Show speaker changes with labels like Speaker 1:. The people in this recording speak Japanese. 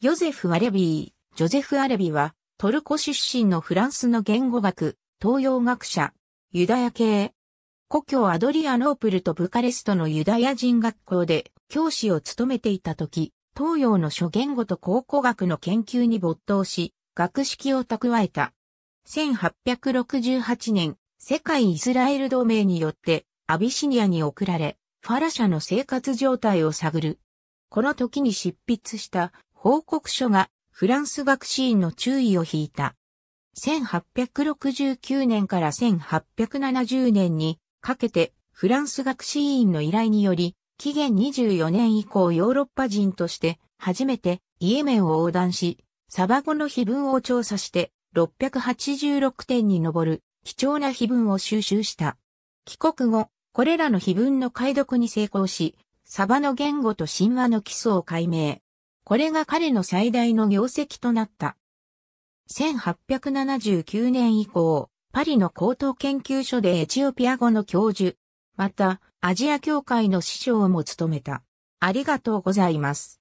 Speaker 1: ヨゼフ・アレビー、ジョゼフ・アレビは、トルコ出身のフランスの言語学、東洋学者、ユダヤ系。故郷アドリアノープルとブカレストのユダヤ人学校で教師を務めていた時、東洋の諸言語と考古学の研究に没頭し、学識を蓄えた。1868年、世界イスラエル同盟によってアビシニアに送られ、ファラ社の生活状態を探る。この時に執筆した報告書がフランス学士院の注意を引いた。1869年から1870年にかけてフランス学士院の依頼により、紀元24年以降ヨーロッパ人として初めてイエメンを横断し、サバゴの碑文を調査して686点に上る貴重な碑文を収集した。帰国後、これらの碑文の解読に成功し、サバの言語と神話の基礎を解明。これが彼の最大の業績となった。1879年以降、パリの高等研究所でエチオピア語の教授、またアジア協会の師匠も務めた。ありがとうございます。